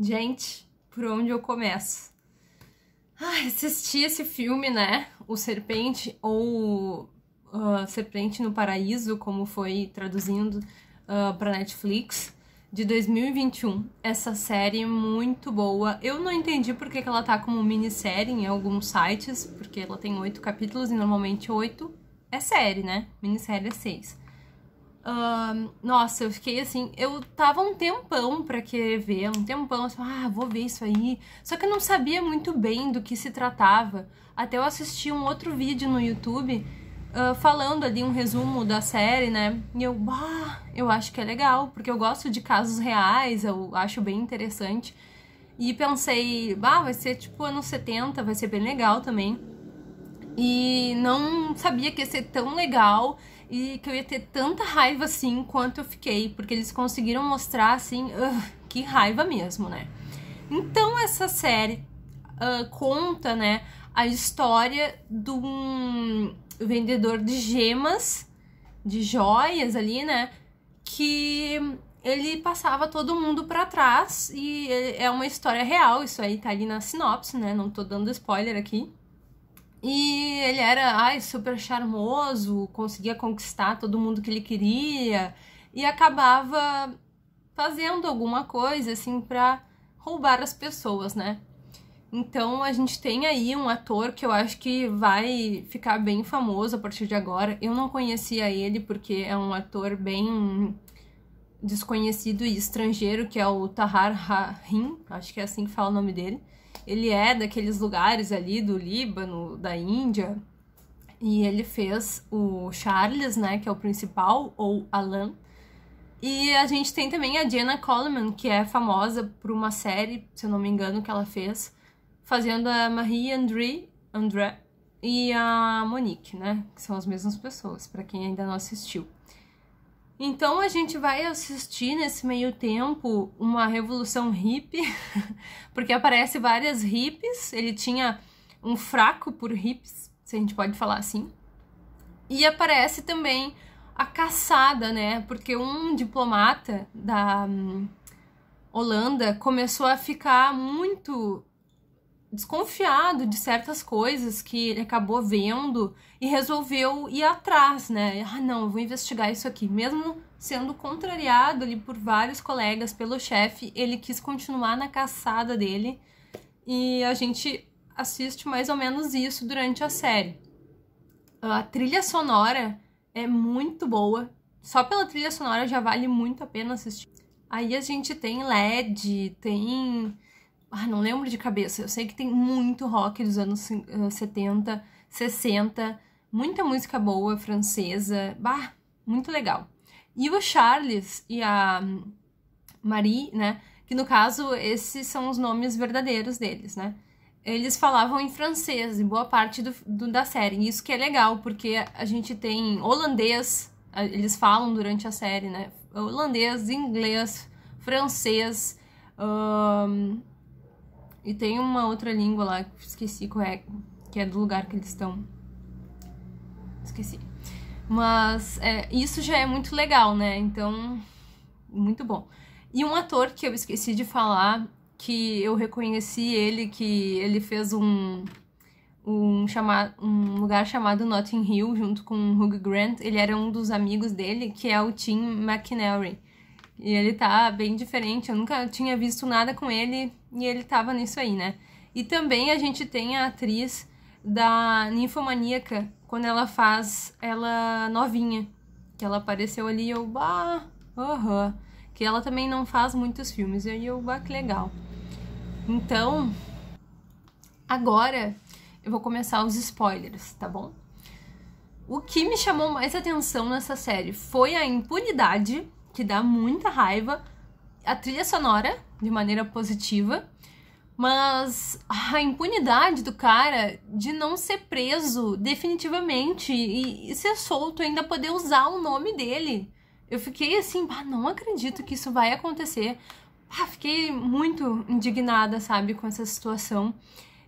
Gente, por onde eu começo? Ai, assisti esse filme, né? O Serpente ou uh, Serpente no Paraíso, como foi traduzindo uh, ah, para Netflix, de 2021. Essa série é muito boa. Eu não entendi porque que ela tá como minissérie em alguns sites, porque ela tem oito capítulos e normalmente oito é série, né? Minissérie é seis. Uh, nossa, eu fiquei assim, eu tava um tempão pra querer ver, um tempão, assim, ah, vou ver isso aí. Só que eu não sabia muito bem do que se tratava. Até eu assisti um outro vídeo no YouTube uh, falando ali um resumo da série, né? E eu, bah, eu acho que é legal, porque eu gosto de casos reais, eu acho bem interessante. E pensei, bah, vai ser tipo anos 70, vai ser bem legal também. E não sabia que ia ser tão legal e que eu ia ter tanta raiva assim quanto eu fiquei, porque eles conseguiram mostrar assim, uh, que raiva mesmo, né? Então essa série uh, conta, né, a história de um vendedor de gemas, de joias ali, né, que ele passava todo mundo para trás e é uma história real, isso aí tá ali na sinopse, né? Não tô dando spoiler aqui. E ele era, ai, super charmoso, conseguia conquistar todo mundo que ele queria e acabava fazendo alguma coisa assim para roubar as pessoas, né? Então a gente tem aí um ator que eu acho que vai ficar bem famoso a partir de agora. Eu não conhecia ele porque é um ator bem desconhecido e estrangeiro, que é o Tahar Rahim, acho que é assim que fala o nome dele. Ele é daqueles lugares ali do Líbano, da Índia, e ele fez o Charles, né, que é o principal, ou Alan. E a gente tem também a Jenna Coleman, que é famosa por uma série, se eu não me engano, que ela fez, fazendo a Marie André, André e a Monique, né, que são as mesmas pessoas, para quem ainda não assistiu. Então a gente vai assistir nesse meio tempo uma revolução hippie, porque aparece várias hippies, ele tinha um fraco por hippies, se a gente pode falar assim. E aparece também a caçada, né? Porque um diplomata da hum, Holanda começou a ficar muito desconfiado de certas coisas que ele acabou vendo e resolveu ir atrás, né? Ah, não, vou investigar isso aqui. Mesmo sendo contrariado ali por vários colegas, pelo chefe, ele quis continuar na caçada dele e a gente assiste mais ou menos isso durante a série. A trilha sonora é muito boa, só pela trilha sonora já vale muito a pena assistir. Aí a gente tem LED, tem ah, não lembro de cabeça. Eu sei que tem muito rock dos anos 70, 60, muita música boa francesa. Bah, muito legal. E o Charles e a hum, Marie, né? Que no caso, esses são os nomes verdadeiros deles, né? Eles falavam em francês em boa parte do, do da série. isso que é legal, porque a gente tem holandês, eles falam durante a série, né? Holandês, inglês, francês. Hum, e tem uma outra língua lá, que esqueci qual é, que é do lugar que eles estão. Esqueci. Mas é, isso já é muito legal, né? Então, muito bom. E um ator que eu esqueci de falar, que eu reconheci ele, que ele fez um, um, chama, um lugar chamado Notting Hill junto com o Hugh Grant. Ele era um dos amigos dele, que é o Tim McNary. E ele tá bem diferente, eu nunca tinha visto nada com ele e ele tava nisso aí, né? E também a gente tem a atriz da ninfomaníaca, quando ela faz ela novinha, que ela apareceu ali e eu, bah, aham. Uhum. Que ela também não faz muitos filmes, e aí eu, bah, que legal. Então, agora eu vou começar os spoilers, tá bom? O que me chamou mais atenção nessa série foi a impunidade que dá muita raiva. A trilha sonora, de maneira positiva, mas a impunidade do cara de não ser preso definitivamente e, e ser solto, ainda poder usar o nome dele. Eu fiquei assim, ah, não acredito que isso vai acontecer. fiquei muito indignada, sabe, com essa situação.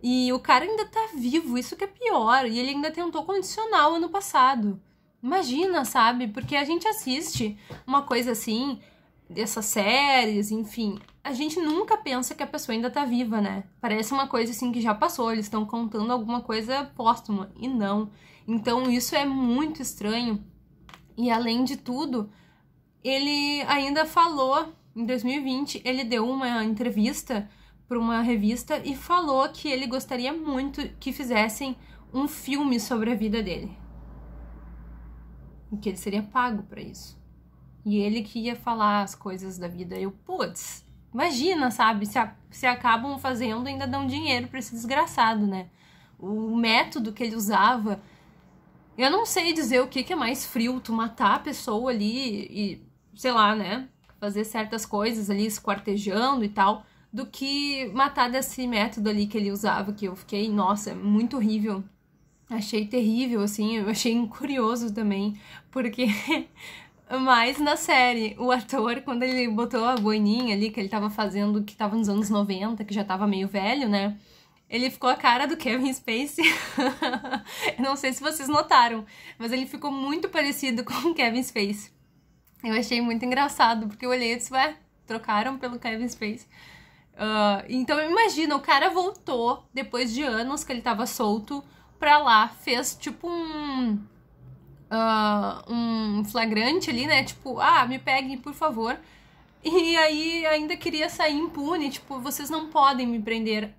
E o cara ainda tá vivo, isso que é pior. E ele ainda tentou condicional ano passado. Imagina, sabe? Porque a gente assiste uma coisa assim, dessas séries, enfim. A gente nunca pensa que a pessoa ainda tá viva, né? Parece uma coisa assim que já passou, eles estão contando alguma coisa póstuma. E não. Então isso é muito estranho. E além de tudo, ele ainda falou, em 2020, ele deu uma entrevista para uma revista e falou que ele gostaria muito que fizessem um filme sobre a vida dele em que ele seria pago para isso. E ele que ia falar as coisas da vida. Eu, putz, imagina, sabe? Se, a, se acabam fazendo, ainda dão dinheiro para esse desgraçado, né? O método que ele usava. Eu não sei dizer o que, que é mais frio, tu matar a pessoa ali e, sei lá, né? Fazer certas coisas ali, esquartejando e tal, do que matar desse método ali que ele usava, que eu fiquei, nossa, muito horrível achei terrível, assim, eu achei curioso também, porque. mais na série, o ator, quando ele botou a boininha ali, que ele tava fazendo, que tava nos anos 90, que já tava meio velho, né? Ele ficou a cara do Kevin Spacey. não sei se vocês notaram, mas ele ficou muito parecido com o Kevin Spacey. Eu achei muito engraçado, porque eu olhei e disse, ué, trocaram pelo Kevin Spacey. Uh, então imagina, o cara voltou depois de anos que ele tava solto, pra lá, fez tipo um. Uh, um flagrante ali, né? Tipo, ah, me peguem, por favor. E aí ainda queria sair impune, tipo, vocês não podem me prender.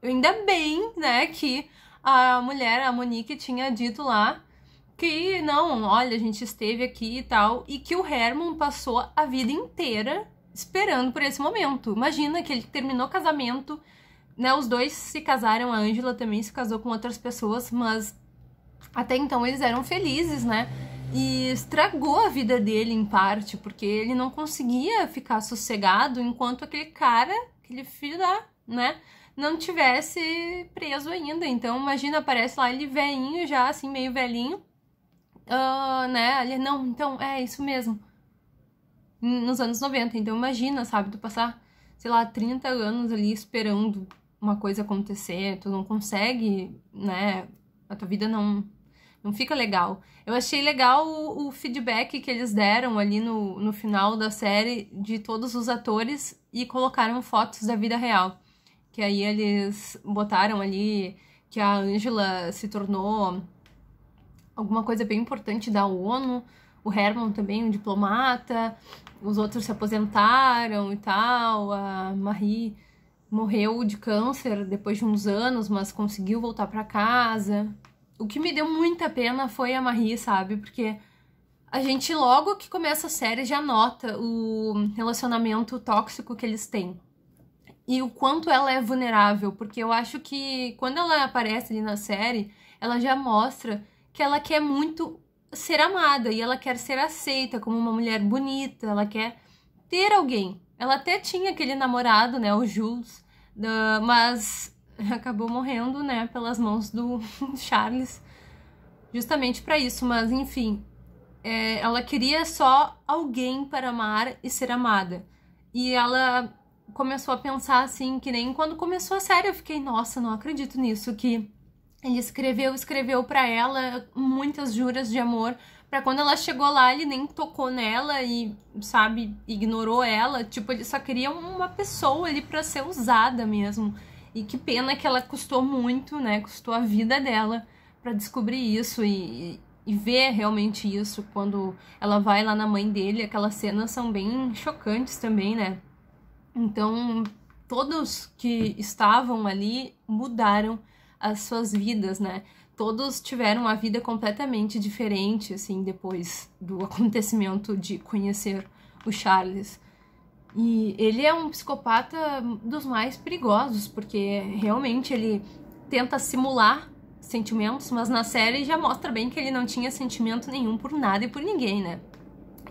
Ainda bem, né, que a mulher, a Monique, tinha dito lá que não, olha, a gente esteve aqui e tal, e que o Herman passou a vida inteira esperando por esse momento. Imagina que ele terminou casamento, né, os dois se casaram, a Angela também se casou com outras pessoas, mas até então eles eram felizes, né? E estragou a vida dele em parte, porque ele não conseguia ficar sossegado enquanto aquele cara, aquele filho da, né, não tivesse preso ainda. Então, imagina, aparece lá ele velhinho já, assim, meio velhinho, uh, né? Ele, não, então, é isso mesmo. Nos anos 90, então imagina, sabe, tu passar, sei lá, 30 anos ali esperando uma coisa acontecer, tu não consegue, né? A tua vida não não fica legal. Eu achei legal o, o, feedback que eles deram ali no, no final da série de todos os atores e colocaram fotos da vida real. Que aí eles botaram ali que a Angela se tornou alguma coisa bem importante da ONU, o Herman também, um diplomata, os outros se aposentaram e tal, a Marie morreu de câncer depois de uns anos, mas conseguiu voltar para casa. O que me deu muita pena foi a Marie, sabe? Porque a gente logo que começa a série já nota o relacionamento tóxico que eles têm. E o quanto ela é vulnerável, porque eu acho que quando ela aparece ali na série, ela já mostra que ela quer muito ser amada e ela quer ser aceita como uma mulher bonita, ela quer ter alguém. Ela até tinha aquele namorado, né, o Jules, mas acabou morrendo, né, pelas mãos do Charles, justamente para isso. Mas enfim, é, ela queria só alguém para amar e ser amada. E ela começou a pensar assim, que nem quando começou a série, eu fiquei, nossa, não acredito nisso, que ele escreveu, escreveu para ela muitas juras de amor, para quando ela chegou lá, ele nem tocou nela e, sabe, ignorou ela. Tipo, ele só queria uma pessoa ali para ser usada mesmo. E que pena que ela custou muito, né? Custou a vida dela para descobrir isso e, e ver realmente isso quando ela vai lá na mãe dele. Aquelas cenas são bem chocantes também, né? Então, todos que estavam ali mudaram as suas vidas, né? todos tiveram uma vida completamente diferente, assim, depois do acontecimento de conhecer o Charles. E ele é um psicopata dos mais perigosos, porque realmente ele tenta simular sentimentos, mas na série já mostra bem que ele não tinha sentimento nenhum por nada e por ninguém, né?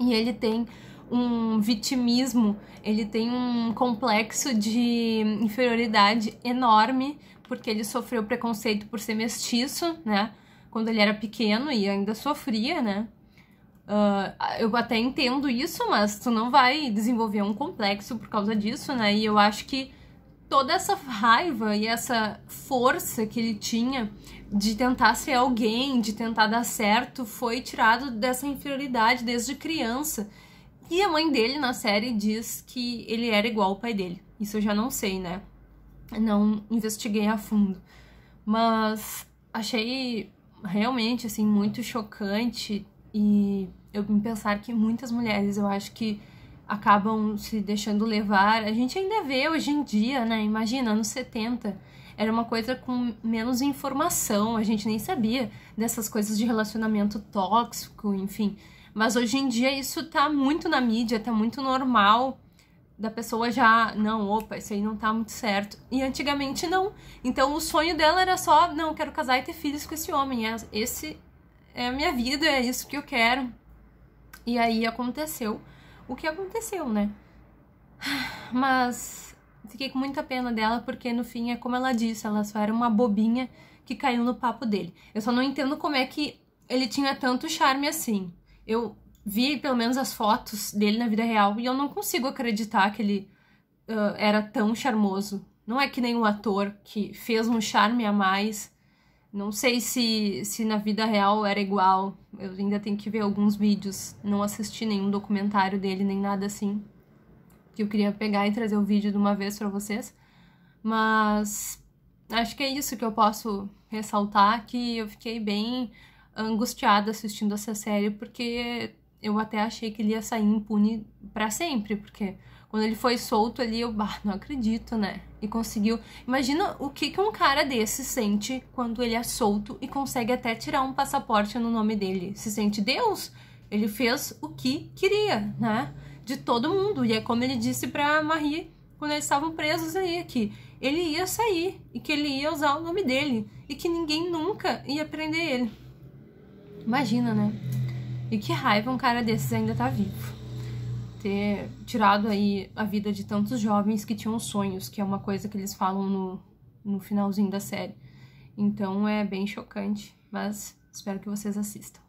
E ele tem um vitimismo, ele tem um complexo de inferioridade enorme, porque ele sofreu preconceito por ser mestiço, né? Quando ele era pequeno e ainda sofria, né? Uh, eu até entendo isso, mas tu não vai desenvolver um complexo por causa disso, né? E eu acho que toda essa raiva e essa força que ele tinha de tentar ser alguém, de tentar dar certo, foi tirado dessa inferioridade desde criança. E a mãe dele na série diz que ele era igual ao pai dele. Isso eu já não sei, né? não investiguei a fundo. Mas achei realmente assim muito chocante e eu pensar que muitas mulheres, eu acho que acabam se deixando levar. A gente ainda vê hoje em dia, né? Imagina, anos 70, era uma coisa com menos informação, a gente nem sabia dessas coisas de relacionamento tóxico, enfim. Mas hoje em dia isso tá muito na mídia, tá muito normal da pessoa já, não, opa, isso aí não tá muito certo. E antigamente não. Então o sonho dela era só, não, eu quero casar e ter filhos com esse homem. É, esse é a minha vida, é isso que eu quero. E aí aconteceu o que aconteceu, né? Mas fiquei com muita pena dela, porque no fim é como ela disse, ela só era uma bobinha que caiu no papo dele. Eu só não entendo como é que ele tinha tanto charme assim. Eu vi pelo menos as fotos dele na vida real e eu não consigo acreditar que ele uh, era tão charmoso. Não é que nem um ator que fez um charme a mais. Não sei se, se na vida real era igual. Eu ainda tenho que ver alguns vídeos. Não assisti nenhum documentário dele, nem nada assim. Que eu queria pegar e trazer o vídeo de uma vez para vocês. Mas acho que é isso que eu posso ressaltar, que eu fiquei bem angustiada assistindo essa série, porque eu até achei que ele ia sair impune para sempre, porque quando ele foi solto ali, eu, bah, não acredito, né? E conseguiu. Imagina o que, que um cara desse sente quando ele é solto e consegue até tirar um passaporte no nome dele. Se sente Deus? Ele fez o que queria, né? De todo mundo. E é como ele disse pra Marie quando eles estavam presos aí, que ele ia sair e que ele ia usar o nome dele e que ninguém nunca ia prender ele. Imagina, né? E que raiva um cara desses ainda tá vivo. Ter tirado aí a vida de tantos jovens que tinham sonhos, que é uma coisa que eles falam no, no finalzinho da série. Então é bem chocante, mas espero que vocês assistam.